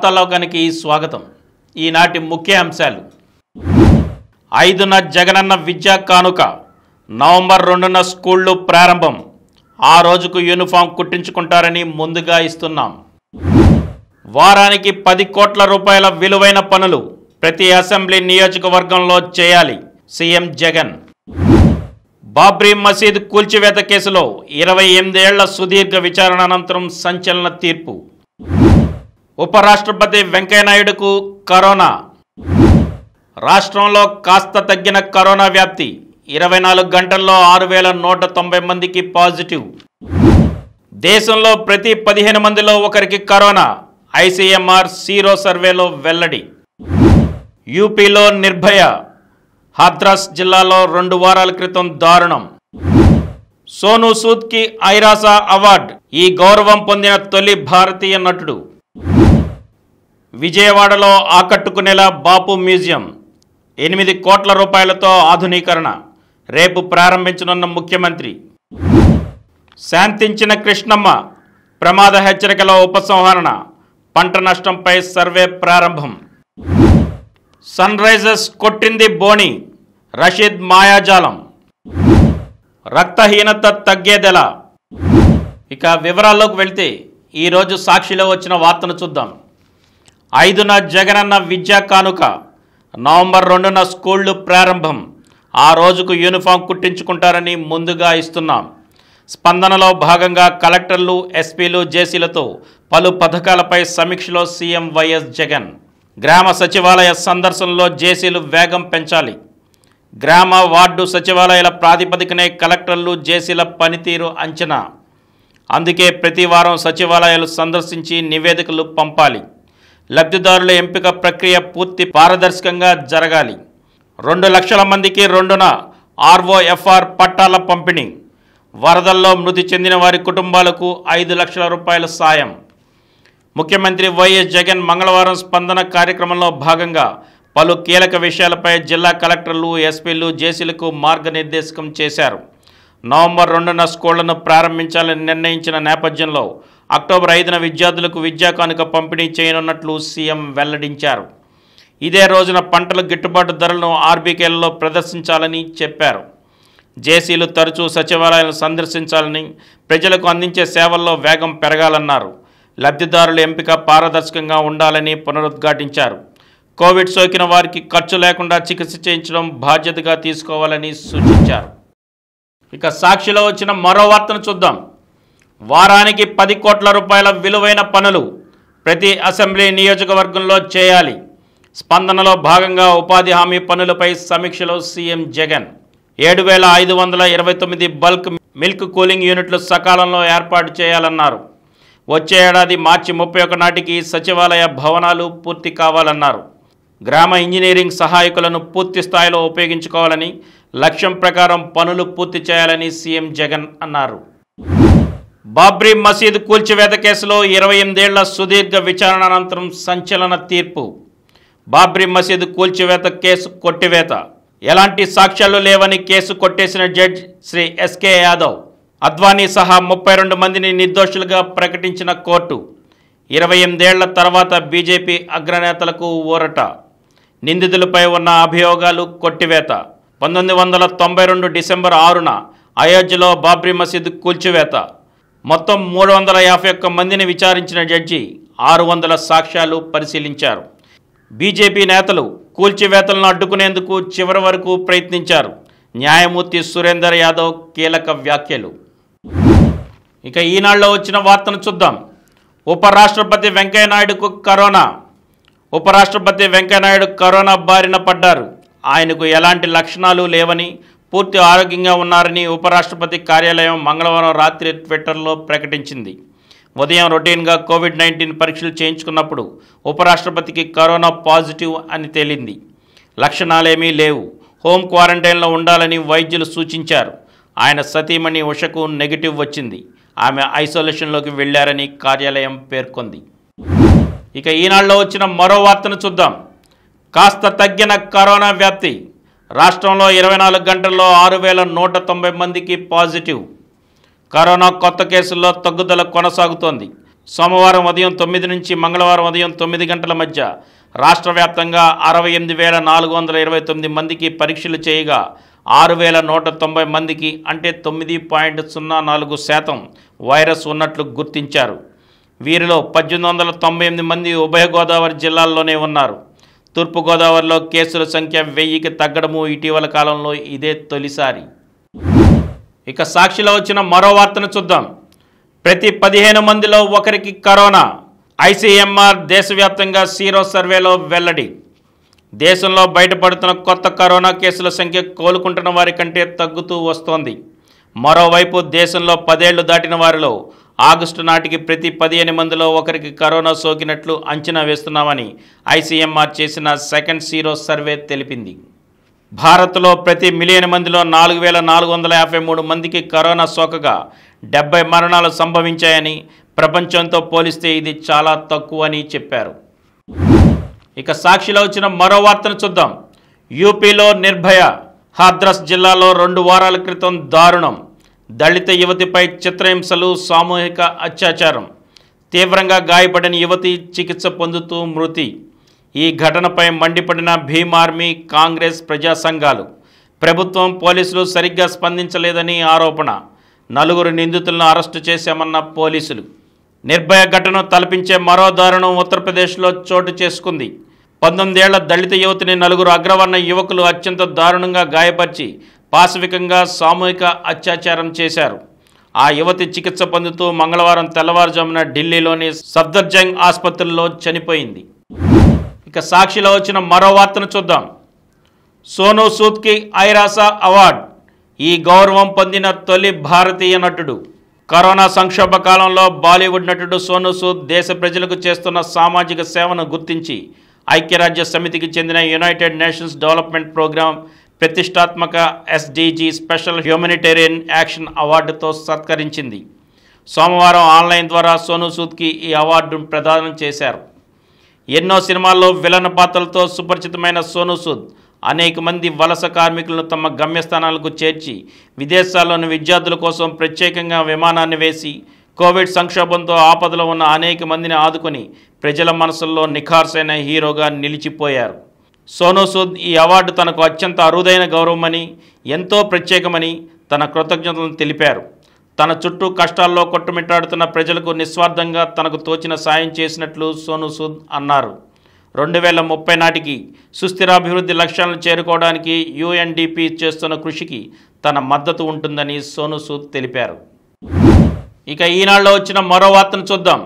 వార్తాలోకానికి స్వాగతం ఈనాటి ముఖ్య అంశాలు ఐదున జగనన్న విద్యా కానుక నవంబర్ రెండున స్కూళ్లు ప్రారంభం ఆ రోజుకు యూనిఫామ్ కుట్టించుకుంటారని ముందుగా ఇస్తున్నాం వారానికి పది కోట్ల రూపాయల విలువైన పనులు ప్రతి అసెంబ్లీ నియోజకవర్గంలో చేయాలి సీఎం జగన్ బాబ్రీ మసీద్ కూల్చివేత కేసులో ఇరవై ఎనిమిదేళ్ల సుదీర్ఘ విచారణ అనంతరం సంచలన తీర్పు ఉపరాష్ట్రపతి వెంకయ్యనాయుడుకు కరోనా రాష్ట్రంలో కాస్త తగ్గిన కరోనా వ్యాప్తి ఇరవై నాలుగు గంటల్లో ఆరు వేల నూట తొంభై మందికి పాజిటివ్ దేశంలో ప్రతి పదిహేను మందిలో ఒకరికి కరోనా ఐసీఎంఆర్ సీరో సర్వేలో వెల్లడి యూపీలో నిర్భయ హాద్రాస్ జిల్లాలో రెండు వారాల క్రితం దారుణం సోను సూద్కి ఐరాసా అవార్డ్ ఈ గౌరవం పొందిన తొలి భారతీయ నటుడు విజయవాడలో ఆకట్టుకునేలా బాపు మ్యూజియం ఎనిమిది కోట్ల రూపాయలతో ఆధునీకరణ రేపు ప్రారంభించనున్న ముఖ్యమంత్రి శాంతించిన కృష్ణమ్మ ప్రమాద హెచ్చరికల ఉపసంహరణ పంట నష్టంపై సర్వే ప్రారంభం సన్ రైజర్స్ కొట్టింది బోని రషీద్ మాయాజాలం రక్తహీనత తగ్గేదెలా ఇక వివరాల్లోకి వెళ్తే ఈరోజు సాక్షిలో వచ్చిన వార్తను చూద్దాం ఐదున జగనన్న విద్యా కానుక నవంబర్ రెండున స్కూళ్లు ప్రారంభం ఆ రోజుకు యూనిఫామ్ కుట్టించుకుంటారని ముందుగా ఇస్తున్నాం స్పందనలో భాగంగా కలెక్టర్లు ఎస్పీలు జేసీలతో పలు పథకాలపై సమీక్షలో సీఎం వైఎస్ జగన్ గ్రామ సచివాలయ సందర్శనలో జేసీలు వేగం పెంచాలి గ్రామ వార్డు సచివాలయాల ప్రాతిపదికనే కలెక్టర్లు జేసీల పనితీరు అంచనా అందుకే ప్రతివారం సచివాలయాలు సందర్శించి నివేదికలు పంపాలి లబ్ధిదారుల ఎంపిక ప్రక్రియ పూర్తి పారదర్శకంగా జరగాలి రెండు లక్షల మందికి రెండున ఆర్ఓఎఫ్ఆర్ పట్టాల పంపిణీ వరదల్లో మృతి చెందిన వారి కుటుంబాలకు ఐదు లక్షల రూపాయల సాయం ముఖ్యమంత్రి వైఎస్ జగన్ మంగళవారం స్పందన కార్యక్రమంలో భాగంగా పలు కీలక విషయాలపై జిల్లా కలెక్టర్లు ఎస్పీలు జేసీలకు మార్గనిర్దేశకం చేశారు నవంబర్ రెండున స్కూళ్లను ప్రారంభించాలని నిర్ణయించిన నేపథ్యంలో అక్టోబర్ ఐదున విద్యార్థులకు విద్యా కానుక పంపిణీ చేయనున్నట్లు సీఎం వెల్లడించారు ఇదే రోజున పంటల గిట్టుబాటు ధరలను ఆర్బీకేలలో ప్రదర్శించాలని చెప్పారు జేసీలు తరచూ సచివాలయాలను సందర్శించాలని ప్రజలకు అందించే సేవల్లో వేగం పెరగాలన్నారు లబ్ధిదారుల ఎంపిక పారదర్శకంగా ఉండాలని పునరుద్ఘాటించారు కోవిడ్ సోకిన వారికి ఖర్చు లేకుండా చికిత్స చేయించడం బాధ్యతగా తీసుకోవాలని సూచించారు ఇక సాక్షిలో వచ్చిన మరో వార్తను చూద్దాం వారానికి పది కోట్ల రూపాయల విలువైన పనులు ప్రతి అసెంబ్లీ నియోజకవర్గంలో చేయాలి స్పందనలో భాగంగా ఉపాధి హామీ పనులపై సమీక్షలో సీఎం జగన్ ఏడు వేల ఐదు వందల ఇరవై తొమ్మిది బల్క్ మిల్క్ కూలింగ్ యూనిట్లు సకాలంలో ఏర్పాటు చేయాలన్నారు వచ్చే ఏడాది మార్చి ముప్పై ఒక నాటికి సచివాలయ భవనాలు పూర్తి కావాలన్నారు గ్రామ ఇంజనీరింగ్ సహాయకులను పూర్తి స్థాయిలో ఉపయోగించుకోవాలని లక్ష్యం ప్రకారం పనులు పూర్తి చేయాలని సీఎం జగన్ అన్నారు బాబ్రీ మసీద్ కూల్చివేత కేసులో ఇరవై ఎనిమిదేళ్ల సుదీర్ఘ విచారణ అనంతరం సంచలన తీర్పు బాబ్రీ మసీద్ కూల్చివేత కేసు కొట్టివేత ఎలాంటి సాక్ష్యాలు లేవని కేసు కొట్టేసిన జడ్జ్ శ్రీ ఎస్కే యాదవ్ అద్వానీ సహా ముప్పై రెండు మందిని నిర్దోషులుగా ప్రకటించిన కోర్టు ఇరవై ఎనిమిదేళ్ల తర్వాత బీజేపీ అగ్రనేతలకు ఊరట నిందితులపై ఉన్న అభియోగాలు కొట్టివేత పంతొమ్మిది వందల తొంభై రెండు డిసెంబర్ ఆరున అయోధ్యలో బాబ్రీ మసీద్ కూల్చివేత మొత్తం మూడు వందల యాభై ఒక్క మందిని విచారించిన జడ్జి ఆరు వందల సాక్ష్యాలు పరిశీలించారు బీజేపీ నేతలు కూల్చివేతలను అడ్డుకునేందుకు చివరి వరకు ప్రయత్నించారు న్యాయమూర్తి సురేందర్ యాదవ్ కీలక వ్యాఖ్యలు ఇక ఈనాళ్ళలో వచ్చిన వార్తను చూద్దాం ఉపరాష్ట్రపతి వెంకయ్యనాయుడుకు కరోనా ఉపరాష్ట్రపతి వెంకయ్యనాయుడు కరోనా బారిన పడ్డారు ఆయనకు ఎలాంటి లక్షణాలు లేవని పూర్తి ఆరోగ్యంగా ఉన్నారని ఉపరాష్ట్రపతి కార్యాలయం మంగళవారం రాత్రి ట్విట్టర్లో ప్రకటించింది ఉదయం రొటీన్గా కోవిడ్ నైన్టీన్ పరీక్షలు చేయించుకున్నప్పుడు ఉపరాష్ట్రపతికి కరోనా పాజిటివ్ అని తేలింది లక్షణాలేమీ లేవు హోమ్ క్వారంటైన్లో ఉండాలని వైద్యులు సూచించారు ఆయన సతీమణి ఉషకు నెగిటివ్ వచ్చింది ఆమె ఐసోలేషన్లోకి వెళ్లారని కార్యాలయం పేర్కొంది ఇక ఈనాడులో వచ్చిన మరో వార్తను చూద్దాం కాస్త తగ్గిన కరోనా వ్యాప్తి రాష్ట్రంలో ఇరవై నాలుగు గంటల్లో ఆరు వేల నూట తొంభై మందికి పాజిటివ్ కరోనా కొత్త కేసుల్లో తగ్గుదల కొనసాగుతోంది సోమవారం ఉదయం తొమ్మిది నుంచి మంగళవారం ఉదయం తొమ్మిది గంటల మధ్య రాష్ట్ర వ్యాప్తంగా అరవై ఎనిమిది వేల నాలుగు వందల ఇరవై తొమ్మిది మందికి పరీక్షలు చేయగా ఆరు వేల నూట తొంభై మందికి అంటే తొమ్మిది పాయింట్ సున్నా నాలుగు శాతం వైరస్ ఉన్నట్లు గుర్తించారు వీరిలో పద్దెనిమిది వందల తొంభై ఎనిమిది మంది ఉభయ గోదావరి జిల్లాల్లోనే ఉన్నారు తూర్పుగోదావరిలో కేసుల సంఖ్య వెయ్యికి తగ్గడము ఇటీవల కాలంలో ఇదే తొలిసారి ఇక సాక్షిలో వచ్చిన మరో వార్తను చూద్దాం ప్రతి పదిహేను మందిలో ఒకరికి కరోనా ఐసీఎంఆర్ దేశవ్యాప్తంగా సీరో సర్వేలో వెల్లడి దేశంలో బయటపడుతున్న కొత్త కరోనా కేసుల సంఖ్య కోలుకుంటున్న వారి కంటే తగ్గుతూ వస్తోంది మరోవైపు దేశంలో పదేళ్లు దాటిన వారిలో ఆగస్టు నాటికి ప్రతి పదిహేను మందిలో ఒకరికి కరోనా సోకినట్లు అంచనా వేస్తున్నామని ఐసీఎంఆర్ చేసిన సెకండ్ సీరో సర్వే తెలిపింది భారత్లో ప్రతి మిలియన్ మందిలో నాలుగు వేల నాలుగు వందల యాభై మూడు మందికి కరోనా సోకగా డెబ్బై మరణాలు సంభవించాయని ప్రపంచంతో పోలిస్తే ఇది చాలా తక్కువ అని చెప్పారు ఇక సాక్షిలో వచ్చిన మరో వార్తను చూద్దాం యూపీలో నిర్భయ హాద్రస్ జిల్లాలో రెండు వారాల క్రితం దారుణం దళిత యువతిపై చిత్రహింసలు సామూహిక అత్యాచారం తీవ్రంగా గాయపడిన యువతి చికిత్స పొందుతూ మృతి ఈ ఘటనపై మండిపడిన భీమ్ ఆర్మీ కాంగ్రెస్ ప్రజా సంఘాలు ప్రభుత్వం పోలీసులు సరిగ్గా స్పందించలేదని ఆరోపణ నలుగురు నిందితులను అరెస్టు చేశామన్న పోలీసులు నిర్భయ ఘటన తలపించే మరో దారుణం ఉత్తరప్రదేశ్లో చోటు చేసుకుంది పంతొమ్మిదేళ్ల దళిత యువతిని నలుగురు అగ్రవర్ణ యువకులు అత్యంత దారుణంగా గాయపరిచి పాశవికంగా సామూహిక అత్యాచారం చేశారు ఆ యువతి చికిత్స పొందుతూ మంగళవారం తెల్లవారుజామున ఢిల్లీలోని సఫ్దర్జంగ్ ఆసుపత్రిలో చనిపోయింది ఇక సాక్షిలో వచ్చిన మరో వార్తను చూద్దాం సోను సూద్కి ఐరాసా అవార్డ్ ఈ గౌరవం పొందిన తొలి భారతీయ నటుడు కరోనా సంక్షోభ కాలంలో బాలీవుడ్ నటుడు సోను సూద్ దేశ ప్రజలకు చేస్తున్న సామాజిక సేవను గుర్తించి ఐక్యరాజ్య సమితికి చెందిన యునైటెడ్ నేషన్స్ డెవలప్మెంట్ ప్రోగ్రాం ప్రతిష్టాత్మక ఎస్డీజీ స్పెషల్ హ్యూమనిటేరియన్ యాక్షన్ అవార్డుతో సత్కరించింది సోమవారం ఆన్లైన్ ద్వారా సోనూ సూద్కి ఈ అవార్డును ప్రదానం చేశారు ఎన్నో సినిమాల్లో విలన పాత్రలతో సుపరిచితమైన సోనూ సూద్ అనేక మంది వలస కార్మికులను తమ గమ్యస్థానాలకు చేర్చి విదేశాల్లోని విద్యార్థుల కోసం ప్రత్యేకంగా విమానాన్ని వేసి కోవిడ్ సంక్షోభంతో ఆపదలో ఉన్న అనేక మందిని ఆదుకొని ప్రజల మనసుల్లో నిఖార్సైన హీరోగా నిలిచిపోయారు సోనూ సూద్ ఈ అవార్డు తనకు అత్యంత అరుదైన గౌరవమని ఎంతో ప్రత్యేకమని తన కృతజ్ఞతలను తెలిపారు తన చుట్టూ కష్టాల్లో కొట్టుమిట్టాడుతున్న ప్రజలకు నిస్వార్థంగా తనకు తోచిన సాయం చేసినట్లు సోనూసూద్ సూద్ అన్నారు రెండు వేల ముప్పై నాటికి సుస్థిరాభివృద్ధి లక్ష్యాలను చేరుకోవడానికి యుఎన్డిపి చేస్తున్న కృషికి తన మద్దతు ఉంటుందని సోనూసూద్ సూద్ తెలిపారు ఇక ఈనాడులో వచ్చిన మరో వార్తను చూద్దాం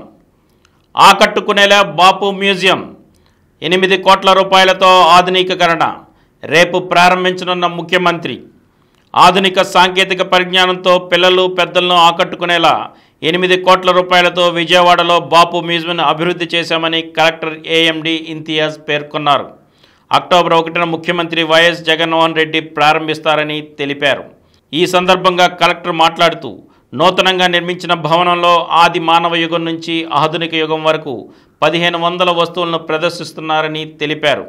ఆకట్టుకునేలా బాపు మ్యూజియం ఎనిమిది కోట్ల రూపాయలతో ఆధునికీకరణ రేపు ప్రారంభించనున్న ముఖ్యమంత్రి ఆధునిక సాంకేతిక పరిజ్ఞానంతో పిల్లలు పెద్దలను ఆకట్టుకునేలా ఎనిమిది కోట్ల రూపాయలతో విజయవాడలో బాపు మ్యూజియంను అభివృద్ధి చేశామని కలెక్టర్ ఏఎండి ఇంతియాజ్ పేర్కొన్నారు అక్టోబర్ ఒకటిన ముఖ్యమంత్రి వైఎస్ జగన్మోహన్ రెడ్డి ప్రారంభిస్తారని తెలిపారు ఈ సందర్భంగా కలెక్టర్ మాట్లాడుతూ నూతనంగా నిర్మించిన భవనంలో ఆది మానవ యుగం నుంచి ఆధునిక యుగం వరకు పదిహేను వందల వస్తువులను ప్రదర్శిస్తున్నారని తెలిపారు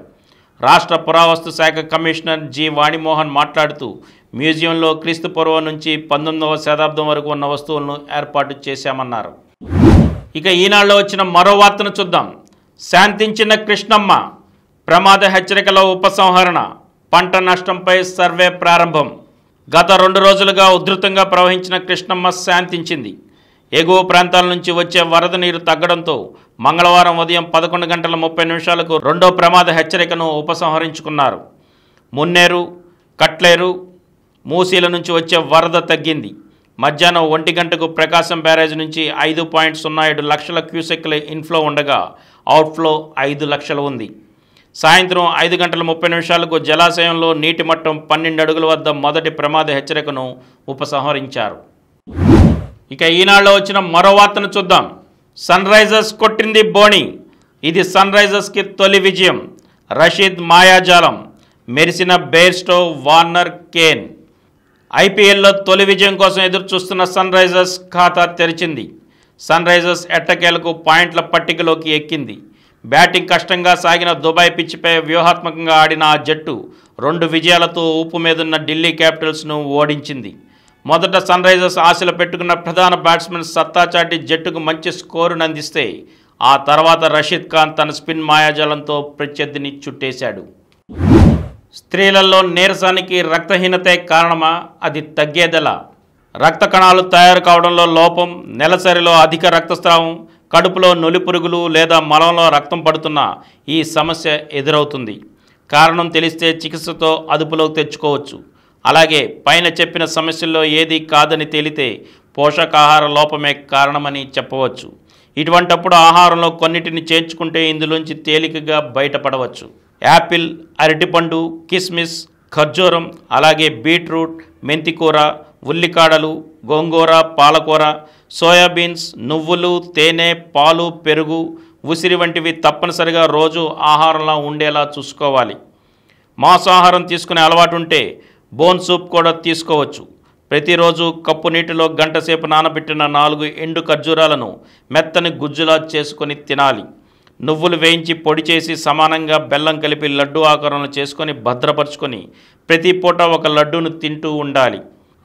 రాష్ట్ర పురావస్తు శాఖ కమిషనర్ జి వాణిమోహన్ మాట్లాడుతూ మ్యూజియంలో క్రీస్తు పూర్వం నుంచి పంతొమ్మిదవ శతాబ్దం వరకు ఉన్న వస్తువులను ఏర్పాటు చేశామన్నారు ఇక ఈనాళ్ళు వచ్చిన మరో వార్తను చూద్దాం శాంతించిన కృష్ణమ్మ ప్రమాద హెచ్చరికల ఉపసంహరణ పంట నష్టంపై సర్వే ప్రారంభం గత రెండు రోజులుగా ఉధృతంగా ప్రవహించిన కృష్ణమ్మ శాంతించింది ఎగువ ప్రాంతాల నుంచి వచ్చే వరద నీరు తగ్గడంతో మంగళవారం ఉదయం పదకొండు గంటల ముప్పై నిమిషాలకు రెండో ప్రమాద హెచ్చరికను ఉపసంహరించుకున్నారు మున్నేరు కట్లేరు మూసీల నుంచి వచ్చే వరద తగ్గింది మధ్యాహ్నం ఒంటి గంటకు ప్రకాశం బ్యారేజ్ నుంచి ఐదు పాయింట్ సున్నా ఏడు లక్షల క్యూసెక్ల ఇన్ఫ్లో ఉండగా అవుట్ఫ్లో ఐదు లక్షలు ఉంది సాయంత్రం ఐదు గంటల ముప్పై నిమిషాలకు జలాశయంలో నీటి మట్టం పన్నెండు అడుగుల వద్ద మొదటి ప్రమాద హెచ్చరికను ఉపసంహరించారు ఇక ఈనాడులో వచ్చిన మరో వార్తను చూద్దాం సన్ రైజర్స్ కొట్టింది బోణి ఇది సన్ రైజర్స్కి తొలి విజయం రషీద్ మాయాజాలం మెరిసిన బేర్స్టో వార్నర్ కేన్ ఐపీఎల్లో తొలి విజయం కోసం ఎదురు చూస్తున్న సన్ రైజర్స్ ఖాతా తెరిచింది సన్ రైజర్స్ ఎట్టకేలకు పాయింట్ల పట్టికలోకి ఎక్కింది బ్యాటింగ్ కష్టంగా సాగిన దుబాయ్ పిచ్చిపై వ్యూహాత్మకంగా ఆడిన ఆ జట్టు రెండు విజయాలతో ఊపు మీదున్న ఢిల్లీ క్యాపిటల్స్ను ఓడించింది మొదట సన్ రైజర్స్ ఆశలు పెట్టుకున్న ప్రధాన బ్యాట్స్మెన్ సత్తాచాటి జట్టుకు మంచి స్కోరును అందిస్తే ఆ తర్వాత రషీద్ ఖాన్ తన స్పిన్ మాయాజాలంతో ప్రత్యర్థిని చుట్టేశాడు స్త్రీలలో నీరసానికి రక్తహీనతే కారణమా అది తగ్గేదెలా రక్త కణాలు తయారు కావడంలో లోపం నెలసరిలో అధిక రక్తస్రావం కడుపులో నొలిపురుగులు లేదా మలంలో రక్తం పడుతున్న ఈ సమస్య ఎదురవుతుంది కారణం తెలిస్తే చికిత్సతో అదుపులోకి తెచ్చుకోవచ్చు అలాగే పైన చెప్పిన సమస్యల్లో ఏది కాదని తేలితే పోషకాహార లోపమే కారణమని చెప్పవచ్చు ఇటువంటప్పుడు ఆహారంలో కొన్నిటిని చేర్చుకుంటే ఇందులోంచి తేలికగా బయటపడవచ్చు యాపిల్ అరటిపండు కిస్మిస్ ఖర్జూరం అలాగే బీట్రూట్ మెంతికూర ఉల్లికాడలు గోంగూర పాలకూర సోయాబీన్స్ నువ్వులు తేనె పాలు పెరుగు ఉసిరి వంటివి తప్పనిసరిగా రోజు ఆహారంలో ఉండేలా చూసుకోవాలి మాంసాహారం తీసుకునే అలవాటు ఉంటే బోన్ సూప్ కూడా తీసుకోవచ్చు ప్రతిరోజు కప్పు నీటిలో గంటసేపు నానబెట్టిన నాలుగు ఎండు ఖర్జూరాలను మెత్తని గుజ్జులా చేసుకొని తినాలి నువ్వులు వేయించి పొడి చేసి సమానంగా బెల్లం కలిపి లడ్డు ఆకారంలో చేసుకొని భద్రపరుచుకొని ప్రతి పూట ఒక లడ్డును తింటూ ఉండాలి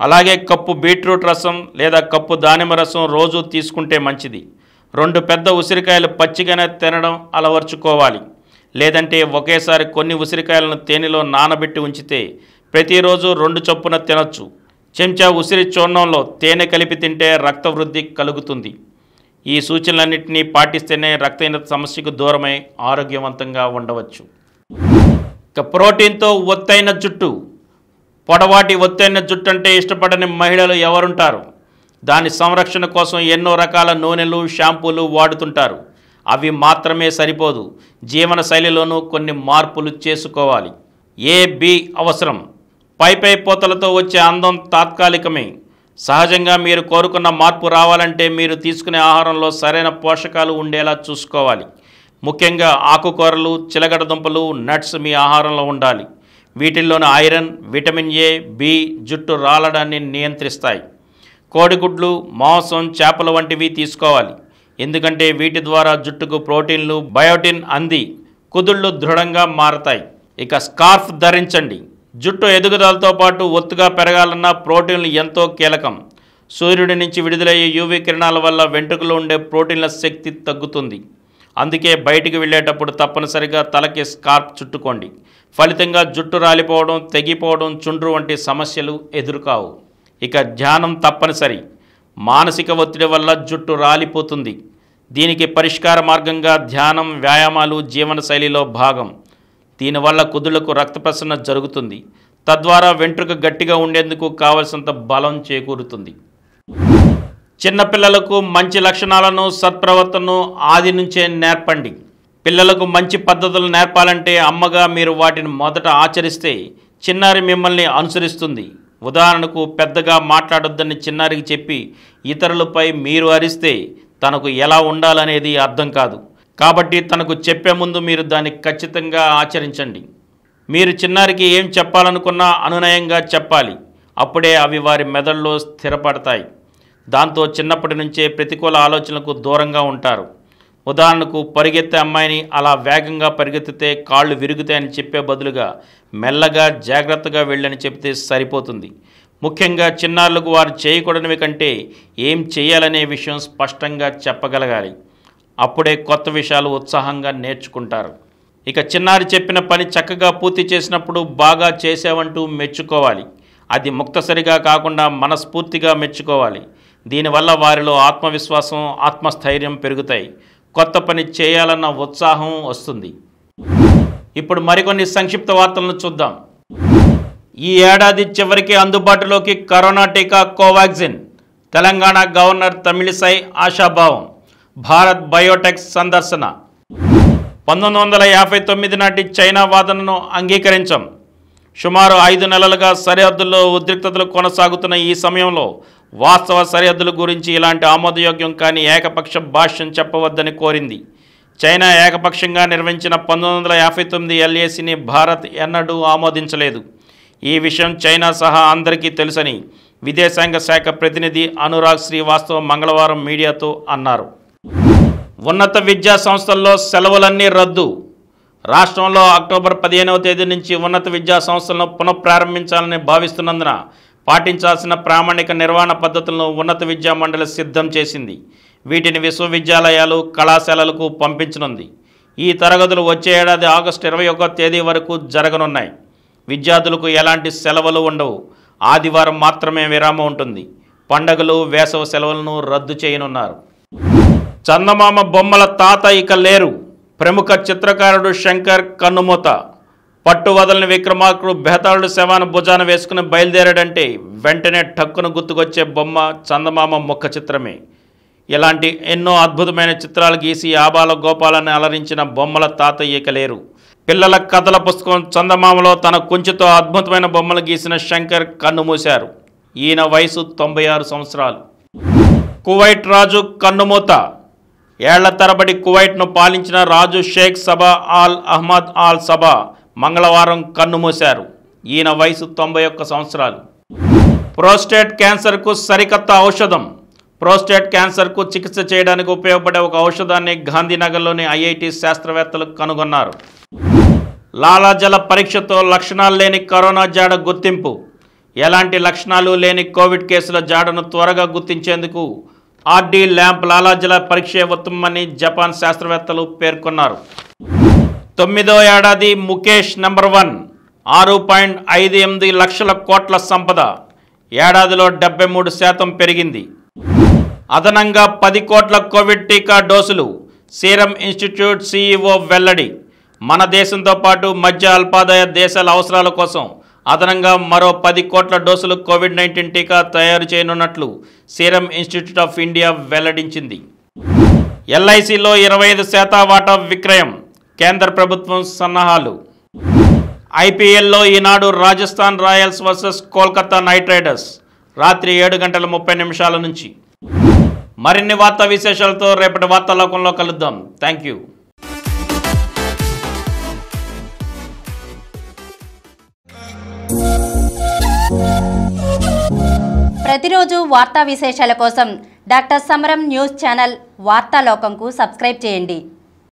అలాగే కప్పు బీట్రూట్ రసం లేదా కప్పు దానిమ్మ రసం రోజు తీసుకుంటే మంచిది రెండు పెద్ద ఉసిరికాయలు పచ్చిగానే తినడం అలవర్చుకోవాలి లేదంటే ఒకేసారి కొన్ని ఉసిరికాయలను తేనెలో నానబెట్టి ఉంచితే ప్రతిరోజు రెండు చొప్పున తినొచ్చు చెంచా ఉసిరి చూర్ణంలో తేనె కలిపి తింటే రక్తవృద్ధి కలుగుతుంది ఈ సూచనలన్నింటినీ పాటిస్తేనే రక్తహీనత సమస్యకు దూరమై ఆరోగ్యవంతంగా ఉండవచ్చు ఇక ప్రోటీన్తో ఒత్తైన జుట్టు పొడవాటి జుట్టు జుట్టంటే ఇష్టపడని మహిళలు ఎవరుంటారు దాని సంరక్షణ కోసం ఎన్నో రకాల నూనెలు షాంపూలు వాడుతుంటారు అవి మాత్రమే సరిపోదు జీవన శైలిలోనూ కొన్ని మార్పులు చేసుకోవాలి ఏ బి అవసరం పై పై పోతలతో వచ్చే అందం తాత్కాలికమే సహజంగా మీరు కోరుకున్న మార్పు రావాలంటే మీరు తీసుకునే ఆహారంలో సరైన పోషకాలు ఉండేలా చూసుకోవాలి ముఖ్యంగా ఆకుకూరలు చిలగడ దుంపలు నట్స్ మీ ఆహారంలో ఉండాలి వీటిల్లోని ఐరన్ విటమిన్ ఏ బి జుట్టు రాలడాన్ని నియంత్రిస్తాయి కోడిగుడ్లు మాంసం చేపలు వంటివి తీసుకోవాలి ఎందుకంటే వీటి ద్వారా జుట్టుకు ప్రోటీన్లు బయోటిన్ అంది కుదుళ్ళు దృఢంగా మారతాయి ఇక స్కార్ఫ్ ధరించండి జుట్టు ఎదుగుదలతో పాటు ఒత్తుగా పెరగాలన్న ప్రోటీన్లు ఎంతో కీలకం సూర్యుడి నుంచి విడుదలయ్యే యూవీ కిరణాల వల్ల వెంట్రుకలో ఉండే ప్రోటీన్ల శక్తి తగ్గుతుంది అందుకే బయటికి వెళ్ళేటప్పుడు తప్పనిసరిగా తలకి స్కార్ప్ చుట్టుకోండి ఫలితంగా జుట్టు రాలిపోవడం తెగిపోవడం చుండ్రు వంటి సమస్యలు ఎదురుకావు ఇక ధ్యానం తప్పనిసరి మానసిక ఒత్తిడి వల్ల జుట్టు రాలిపోతుంది దీనికి పరిష్కార మార్గంగా ధ్యానం వ్యాయామాలు జీవనశైలిలో భాగం దీనివల్ల కుదులకు రక్త ప్రసరణ జరుగుతుంది తద్వారా వెంట్రుక గట్టిగా ఉండేందుకు కావలసినంత బలం చేకూరుతుంది చిన్నపిల్లలకు మంచి లక్షణాలను సత్ప్రవర్తనను ఆది నుంచే నేర్పండి పిల్లలకు మంచి పద్ధతులు నేర్పాలంటే అమ్మగా మీరు వాటిని మొదట ఆచరిస్తే చిన్నారి మిమ్మల్ని అనుసరిస్తుంది ఉదాహరణకు పెద్దగా మాట్లాడొద్దని చిన్నారికి చెప్పి ఇతరులపై మీరు అరిస్తే తనకు ఎలా ఉండాలనేది అర్థం కాదు కాబట్టి తనకు చెప్పే ముందు మీరు దాన్ని ఖచ్చితంగా ఆచరించండి మీరు చిన్నారికి ఏం చెప్పాలనుకున్నా అనునయంగా చెప్పాలి అప్పుడే అవి వారి మెదడులో స్థిరపడతాయి దాంతో చిన్నప్పటి నుంచే ప్రతికూల ఆలోచనలకు దూరంగా ఉంటారు ఉదాహరణకు పరిగెత్తే అమ్మాయిని అలా వేగంగా పరిగెత్తితే కాళ్ళు విరుగుతాయని చెప్పే బదులుగా మెల్లగా జాగ్రత్తగా వెళ్ళని చెబితే సరిపోతుంది ముఖ్యంగా చిన్నారులకు వారు చేయకూడనివి కంటే ఏం చేయాలనే విషయం స్పష్టంగా చెప్పగలగాలి అప్పుడే కొత్త విషయాలు ఉత్సాహంగా నేర్చుకుంటారు ఇక చిన్నారు చెప్పిన పని చక్కగా పూర్తి చేసినప్పుడు బాగా చేసావంటూ మెచ్చుకోవాలి అది ముక్తసరిగా కాకుండా మనస్ఫూర్తిగా మెచ్చుకోవాలి దీనివల్ల వారిలో ఆత్మవిశ్వాసం ఆత్మస్థైర్యం పెరుగుతాయి కొత్త పని చేయాలన్న ఉత్సాహం వస్తుంది ఇప్పుడు మరికొన్ని సంక్షిప్త వార్తలను చూద్దాం ఈ ఏడాది చివరికి అందుబాటులోకి కరోనా టీకా కోవాక్సిన్ తెలంగాణ గవర్నర్ తమిళిసై ఆశాభావం భారత్ బయోటెక్ సందర్శన పంతొమ్మిది వందల యాభై తొమ్మిది నాటి చైనా వాదనను అంగీకరించం సుమారు ఐదు నెలలుగా సరిహద్దుల్లో ఉద్రిక్తతలు కొనసాగుతున్న ఈ సమయంలో వాస్తవ సరిహద్దుల గురించి ఇలాంటి ఆమోదయోగ్యం కానీ ఏకపక్ష భాష్యం చెప్పవద్దని కోరింది చైనా ఏకపక్షంగా నిర్వహించిన పంతొమ్మిది వందల యాభై తొమ్మిది ఎల్ఏసిని భారత్ ఎన్నడూ ఆమోదించలేదు ఈ విషయం చైనా సహా అందరికీ తెలుసని విదేశాంగ శాఖ ప్రతినిధి అనురాగ్ శ్రీవాస్తవ్ మంగళవారం మీడియాతో అన్నారు ఉన్నత విద్యా సంస్థల్లో సెలవులన్నీ రద్దు రాష్ట్రంలో అక్టోబర్ పదిహేనవ తేదీ నుంచి ఉన్నత విద్యా సంస్థలను పునఃప్రారంభించాలని భావిస్తున్నందున పాటించాల్సిన ప్రామాణిక నిర్వహణ పద్ధతులను ఉన్నత విద్యా మండలి సిద్ధం చేసింది వీటిని విశ్వవిద్యాలయాలు కళాశాలలకు పంపించనుంది ఈ తరగతులు వచ్చే ఏడాది ఆగస్టు ఇరవై ఒకటో తేదీ వరకు జరగనున్నాయి విద్యార్థులకు ఎలాంటి సెలవులు ఉండవు ఆదివారం మాత్రమే విరామం ఉంటుంది పండగలు వేసవ సెలవులను రద్దు చేయనున్నారు చందమామ బొమ్మల తాత ఇక లేరు ప్రముఖ చిత్రకారుడు శంకర్ కన్నుమూత పట్టు వదలని విక్రమార్కుడు బెహతాళుడు శవాన భుజాన వేసుకుని బయలుదేరాడంటే వెంటనే టక్కును గుర్తుకొచ్చే బొమ్మ చందమామ ముఖ చిత్రమే ఇలాంటి ఎన్నో అద్భుతమైన చిత్రాలు గీసి ఆబాల గోపాలని అలరించిన బొమ్మల తాతయ్యక లేరు పిల్లల కథల పుస్తకం చందమామలో తన కుంచుతో అద్భుతమైన బొమ్మలు గీసిన శంకర్ కన్నుమూశారు ఈయన వయసు తొంభై ఆరు సంవత్సరాలు కువైట్ రాజు కన్నుమూత ఏళ్ల తరబడి కువైట్ను పాలించిన రాజు షేక్ సభా ఆల్ అహ్మద్ ఆల్ సభా మంగళవారం కన్నుమూశారు ఈయన వయసు తొంభై ఒక్క సంవత్సరాలు ప్రోస్టేట్ క్యాన్సర్కు సరికొత్త ఔషధం ప్రోస్టేట్ క్యాన్సర్కు చికిత్స చేయడానికి ఉపయోగపడే ఒక ఔషధాన్ని గాంధీనగర్లోని ఐఐటి శాస్త్రవేత్తలు కనుగొన్నారు లాలాజల పరీక్షతో లక్షణాలు లేని కరోనా జాడ గుర్తింపు ఎలాంటి లక్షణాలు లేని కోవిడ్ కేసుల జాడను త్వరగా గుర్తించేందుకు ఆర్డీ ల్యాంప్ లాలాజల పరీక్ష ఉత్తమమని జపాన్ శాస్త్రవేత్తలు పేర్కొన్నారు తొమ్మిదో ఏడాది ముఖేష్ నంబర్ వన్ ఆరు పాయింట్ ఐదు ఎనిమిది లక్షల కోట్ల సంపద ఏడాదిలో డెబ్బై మూడు శాతం పెరిగింది అదనంగా పది కోట్ల కోవిడ్ టీకా డోసులు సీరం ఇన్స్టిట్యూట్ సీఈఓ వెల్లడి మన దేశంతో పాటు మధ్య అల్పాదాయ దేశాల అవసరాల కోసం అదనంగా మరో పది కోట్ల డోసులు కోవిడ్ నైన్టీన్ టీకా తయారు చేయనున్నట్లు సీరం ఇన్స్టిట్యూట్ ఆఫ్ ఇండియా వెల్లడించింది ఎల్ఐసిలో ఇరవై ఐదు శాతం వాటా విక్రయం కేంద్ర ప్రభుత్వం సన్నాహాలు ఐపీఎల్లో Eenadu Rajasthan royals versus Kolkata knight riders రాత్రి ఏడు గంటల ముప్పై నిమిషాల నుంచి మరిన్ని వార్తా విశేషాలతో రేపటి వార్తాలోకంలో కలుద్దాం థ్యాంక్ యూ ప్రతిరోజు వార్తా విశేషాల కోసం డాక్టర్ సమరం న్యూస్ ఛానల్ వార్తాలోకంకు సబ్స్క్రైబ్ చేయండి